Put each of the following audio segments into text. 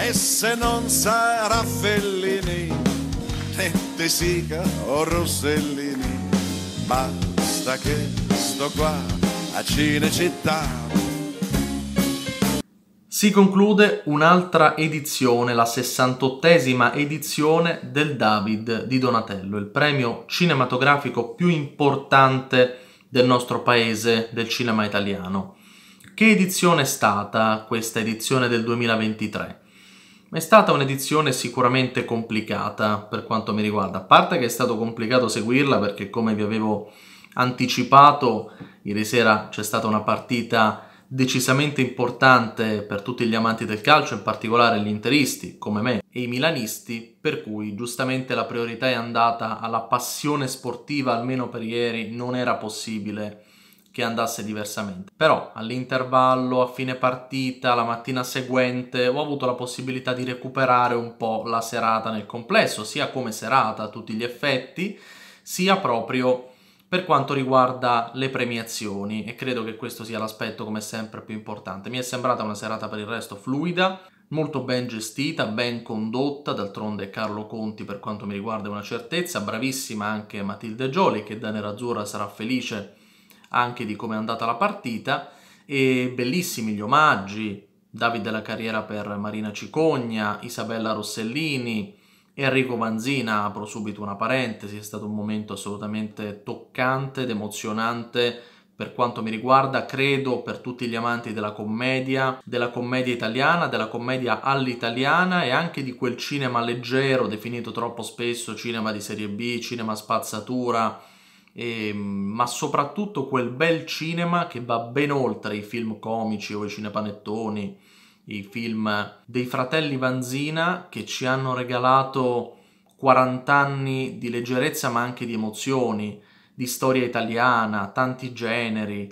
E se non sarà Fellini, né De Sica o Rossellini, basta che sto qua a Cinecittà. Si conclude un'altra edizione, la 68esima edizione del David di Donatello, il premio cinematografico più importante del nostro paese, del cinema italiano. Che edizione è stata questa edizione del 2023? È stata un'edizione sicuramente complicata per quanto mi riguarda, a parte che è stato complicato seguirla perché come vi avevo anticipato, ieri sera c'è stata una partita decisamente importante per tutti gli amanti del calcio, in particolare gli interisti come me e i milanisti, per cui giustamente la priorità è andata alla passione sportiva, almeno per ieri non era possibile che andasse diversamente. Però all'intervallo, a fine partita, la mattina seguente, ho avuto la possibilità di recuperare un po' la serata nel complesso, sia come serata a tutti gli effetti, sia proprio per quanto riguarda le premiazioni e credo che questo sia l'aspetto come sempre più importante. Mi è sembrata una serata per il resto fluida, molto ben gestita, ben condotta, d'altronde Carlo Conti per quanto mi riguarda è una certezza, bravissima anche Matilde Gioli che da Nerazzurra sarà felice anche di come è andata la partita e bellissimi gli omaggi, Davide della Carriera per Marina Cicogna, Isabella Rossellini, Enrico Manzina, apro subito una parentesi, è stato un momento assolutamente toccante ed emozionante per quanto mi riguarda, credo per tutti gli amanti della commedia, della commedia italiana, della commedia all'italiana e anche di quel cinema leggero definito troppo spesso cinema di serie B, cinema spazzatura, e, ehm, ma soprattutto quel bel cinema che va ben oltre i film comici o i cinepanettoni, i film dei fratelli Vanzina che ci hanno regalato 40 anni di leggerezza ma anche di emozioni, di storia italiana, tanti generi,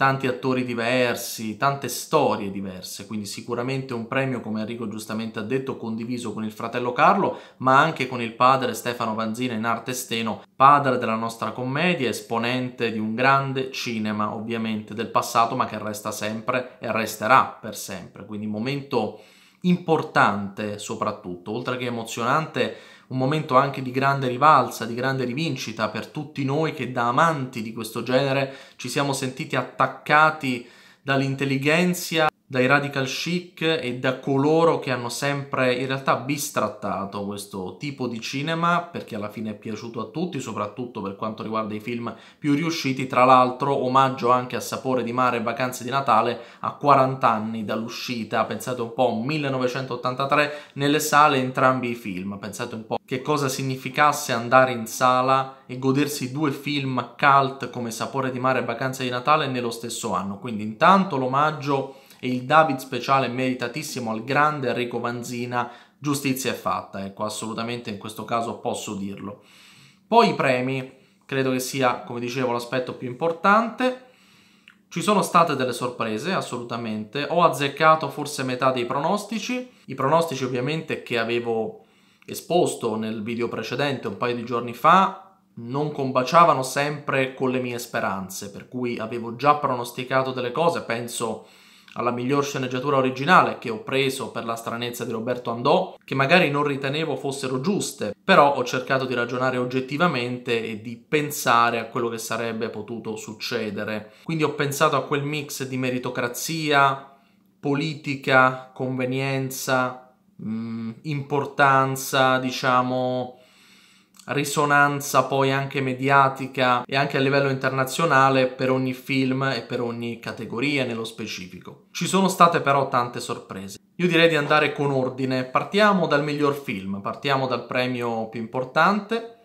tanti attori diversi, tante storie diverse, quindi sicuramente un premio, come Enrico giustamente ha detto, condiviso con il fratello Carlo, ma anche con il padre Stefano Vanzina in arte steno, padre della nostra commedia, esponente di un grande cinema, ovviamente, del passato, ma che resta sempre e resterà per sempre, quindi momento importante soprattutto, oltre che emozionante, un momento anche di grande rivalsa, di grande rivincita per tutti noi che da amanti di questo genere ci siamo sentiti attaccati dall'intelligenza dai radical chic e da coloro che hanno sempre in realtà bistrattato questo tipo di cinema perché alla fine è piaciuto a tutti, soprattutto per quanto riguarda i film più riusciti, tra l'altro omaggio anche a Sapore di mare e Vacanze di Natale a 40 anni dall'uscita, pensate un po', 1983 nelle sale entrambi i film, pensate un po' che cosa significasse andare in sala e godersi due film cult come Sapore di mare e Vacanze di Natale nello stesso anno, quindi intanto l'omaggio e il David speciale meritatissimo al grande Enrico Manzina, giustizia è fatta, ecco, assolutamente in questo caso posso dirlo. Poi i premi, credo che sia, come dicevo, l'aspetto più importante. Ci sono state delle sorprese, assolutamente. Ho azzeccato forse metà dei pronostici. I pronostici ovviamente che avevo esposto nel video precedente un paio di giorni fa non combaciavano sempre con le mie speranze, per cui avevo già pronosticato delle cose, penso alla miglior sceneggiatura originale che ho preso per la stranezza di Roberto Andò, che magari non ritenevo fossero giuste, però ho cercato di ragionare oggettivamente e di pensare a quello che sarebbe potuto succedere. Quindi ho pensato a quel mix di meritocrazia, politica, convenienza, mh, mm, importanza, diciamo, risonanza poi anche mediatica e anche a livello internazionale per ogni film e per ogni categoria nello specifico. Ci sono state però tante sorprese. Io direi di andare con ordine. Partiamo dal miglior film, partiamo dal premio più importante.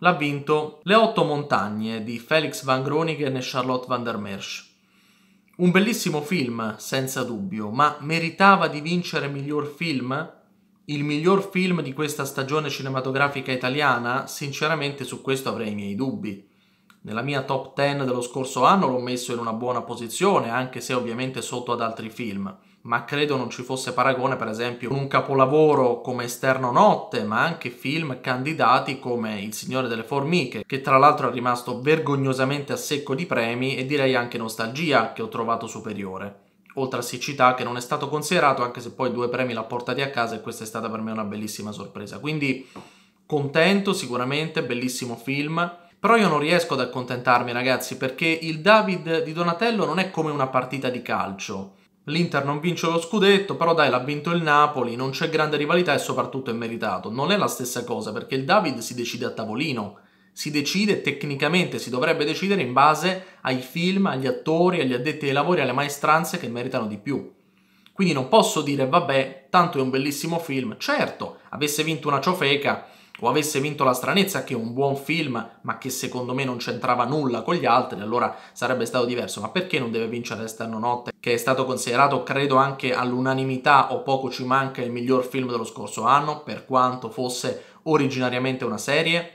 L'ha vinto Le otto montagne di Felix van Groningen e Charlotte van der Mersch. Un bellissimo film, senza dubbio, ma meritava di vincere miglior film? Il miglior film di questa stagione cinematografica italiana? Sinceramente su questo avrei i miei dubbi. Nella mia top 10 dello scorso anno l'ho messo in una buona posizione, anche se ovviamente sotto ad altri film, ma credo non ci fosse paragone per esempio con un capolavoro come Esterno Notte, ma anche film candidati come Il Signore delle Formiche, che tra l'altro è rimasto vergognosamente a secco di premi e direi anche Nostalgia, che ho trovato superiore oltre a siccità che non è stato considerato anche se poi due premi l'ha portati a casa e questa è stata per me una bellissima sorpresa. Quindi contento sicuramente, bellissimo film. Però io non riesco ad accontentarmi ragazzi perché il David di Donatello non è come una partita di calcio. L'Inter non vince lo scudetto, però dai, l'ha vinto il Napoli, non c'è grande rivalità e soprattutto è meritato. Non è la stessa cosa perché il David si decide a tavolino si decide tecnicamente, si dovrebbe decidere in base ai film, agli attori, agli addetti ai lavori, alle maestranze che meritano di più. Quindi non posso dire, vabbè, tanto è un bellissimo film. Certo, avesse vinto una ciofeca o avesse vinto La stranezza, che è un buon film, ma che secondo me non c'entrava nulla con gli altri, allora sarebbe stato diverso. Ma perché non deve vincere Esterno Notte, che è stato considerato, credo, anche all'unanimità o poco ci manca il miglior film dello scorso anno, per quanto fosse originariamente una serie?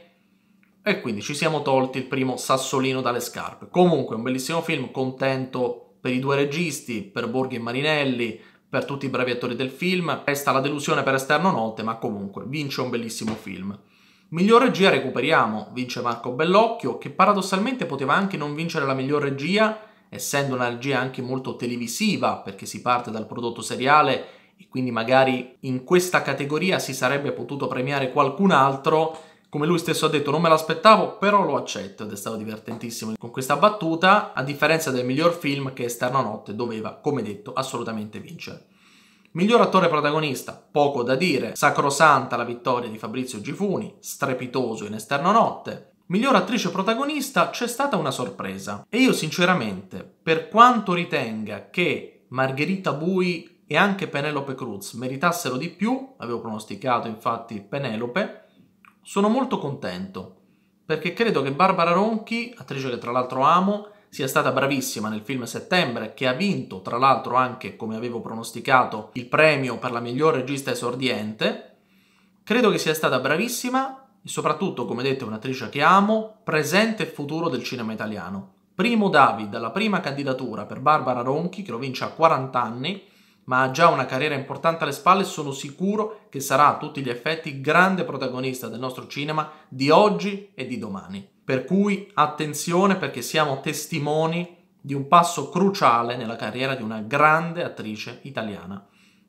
E quindi ci siamo tolti il primo sassolino dalle scarpe. Comunque, un bellissimo film, contento per i due registi, per Borghi e Marinelli, per tutti i bravi attori del film. Resta la delusione per Esterno Notte, ma comunque vince un bellissimo film. Miglior regia recuperiamo, vince Marco Bellocchio, che paradossalmente poteva anche non vincere la miglior regia, essendo una regia anche molto televisiva, perché si parte dal prodotto seriale e quindi magari in questa categoria si sarebbe potuto premiare qualcun altro come lui stesso ha detto, non me l'aspettavo, però lo accetto ed è stato divertentissimo con questa battuta, a differenza del miglior film che Esterna Notte doveva, come detto, assolutamente vincere. Miglior attore protagonista, poco da dire, sacrosanta la vittoria di Fabrizio Gifuni, strepitoso in Esterno Notte. Miglior attrice protagonista c'è stata una sorpresa e io sinceramente, per quanto ritenga che Margherita Bui e anche Penelope Cruz meritassero di più, avevo pronosticato infatti Penelope, sono molto contento perché credo che Barbara Ronchi, attrice che tra l'altro amo, sia stata bravissima nel film Settembre, che ha vinto tra l'altro anche, come avevo pronosticato, il premio per la miglior regista esordiente. Credo che sia stata bravissima e soprattutto, come detto, un'attrice che amo, presente e futuro del cinema italiano. Primo David, la prima candidatura per Barbara Ronchi, che lo vince a 40 anni, ma ha già una carriera importante alle spalle e sono sicuro che sarà a tutti gli effetti grande protagonista del nostro cinema di oggi e di domani. Per cui attenzione perché siamo testimoni di un passo cruciale nella carriera di una grande attrice italiana.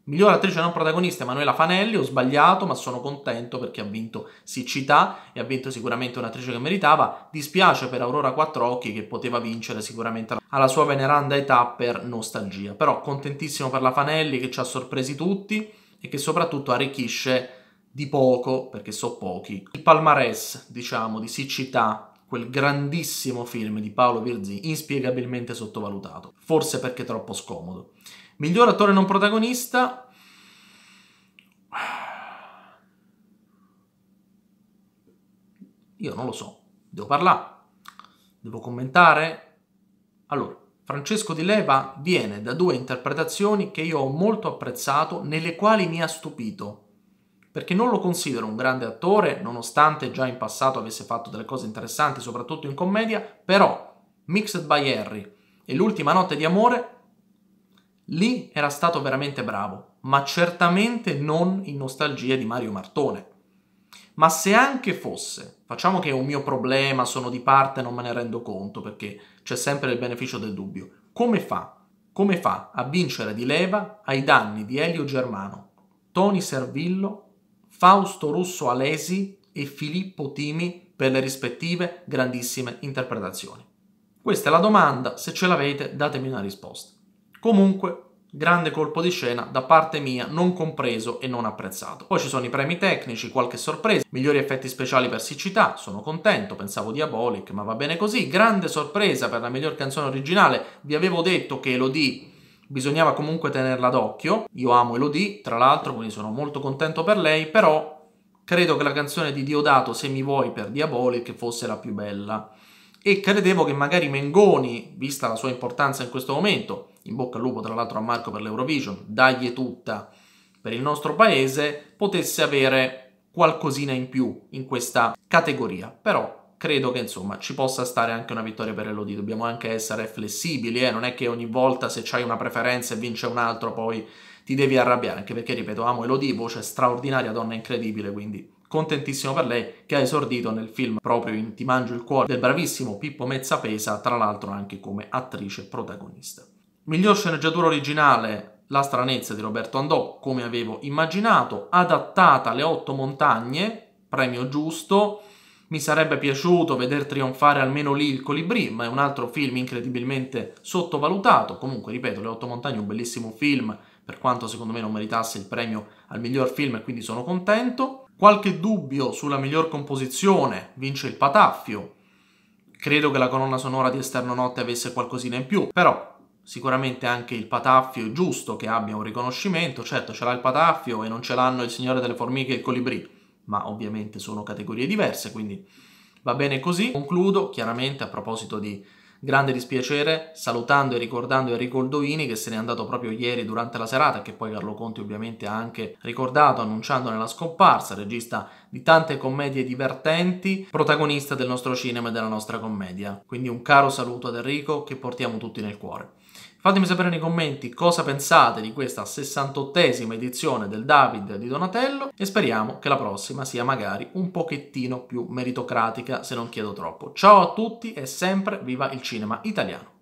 Miglior attrice non protagonista Emanuela Fanelli, ho sbagliato ma sono contento perché ha vinto Siccità e ha vinto sicuramente un'attrice che meritava. Dispiace per Aurora Quattrocchi che poteva vincere sicuramente alla sua veneranda età per nostalgia. Però contentissimo per la Fanelli che ci ha sorpresi tutti e che soprattutto arricchisce di poco, perché so pochi, il palmarès, diciamo, di Siccità quel grandissimo film di Paolo Virzì inspiegabilmente sottovalutato, forse perché troppo scomodo. Miglior attore non protagonista. Io non lo so. Devo parlare. Devo commentare. Allora, Francesco Di Leva viene da due interpretazioni che io ho molto apprezzato, nelle quali mi ha stupito. Perché non lo considero un grande attore, nonostante già in passato avesse fatto delle cose interessanti, soprattutto in commedia, però Mixed by Harry e L'ultima notte di amore Lì era stato veramente bravo, ma certamente non in nostalgia di Mario Martone. Ma se anche fosse, facciamo che è un mio problema, sono di parte, non me ne rendo conto perché c'è sempre il beneficio del dubbio, come fa? Come fa a vincere di leva ai danni di Elio Germano, Tony Servillo, Fausto Russo Alesi e Filippo Timi per le rispettive grandissime interpretazioni? Questa è la domanda, se ce l'avete datemi una risposta. Comunque, grande colpo di scena da parte mia, non compreso e non apprezzato. Poi ci sono i premi tecnici, qualche sorpresa, migliori effetti speciali per siccità, sono contento, pensavo Diabolic, ma va bene così. Grande sorpresa per la miglior canzone originale, vi avevo detto che Elodie bisognava comunque tenerla d'occhio. Io amo Elodie, tra l'altro, quindi sono molto contento per lei, però credo che la canzone di Diodato, Se mi vuoi per Diabolic, fosse la più bella e credevo che magari Mengoni, vista la sua importanza in questo momento, in bocca al lupo tra l'altro a Marco per l'Eurovision, dagli tutta per il nostro paese, potesse avere qualcosina in più in questa categoria. Però credo che insomma ci possa stare anche una vittoria per Elodie, dobbiamo anche essere flessibili, eh? non è che ogni volta se c'hai una preferenza e vince un altro poi ti devi arrabbiare, anche perché ripeto, amo Elodie, voce straordinaria, donna incredibile, quindi contentissimo per lei che ha esordito nel film proprio in Ti mangio il cuore del bravissimo Pippo Mezzapesa, tra l'altro anche come attrice protagonista. Miglior sceneggiatura originale la stranezza di Roberto Andò, come avevo immaginato, adattata alle otto montagne, premio giusto. Mi sarebbe piaciuto veder trionfare almeno lì il Colibrì, ma è un altro film incredibilmente sottovalutato. Comunque, ripeto, Le otto montagne è un bellissimo film, per quanto secondo me non meritasse il premio al miglior film e quindi sono contento. Qualche dubbio sulla miglior composizione, vince il Patafio. Credo che la colonna sonora di Esterno Notte avesse qualcosina in più, però sicuramente anche il Patafio è giusto che abbia un riconoscimento, certo ce l'ha il Patafio e non ce l'hanno il Signore delle Formiche e il Colibrì, ma ovviamente sono categorie diverse, quindi va bene così. Concludo chiaramente a proposito di Grande dispiacere, salutando e ricordando Enrico Oldoini che se n'è andato proprio ieri durante la serata, che poi Carlo Conti ovviamente ha anche ricordato annunciandone la scomparsa, regista di tante commedie divertenti, protagonista del nostro cinema e della nostra commedia. Quindi un caro saluto ad Enrico che portiamo tutti nel cuore. Fatemi sapere nei commenti cosa pensate di questa 68esima edizione del David di Donatello e speriamo che la prossima sia magari un pochettino più meritocratica se non chiedo troppo. Ciao a tutti e sempre viva il cinema italiano!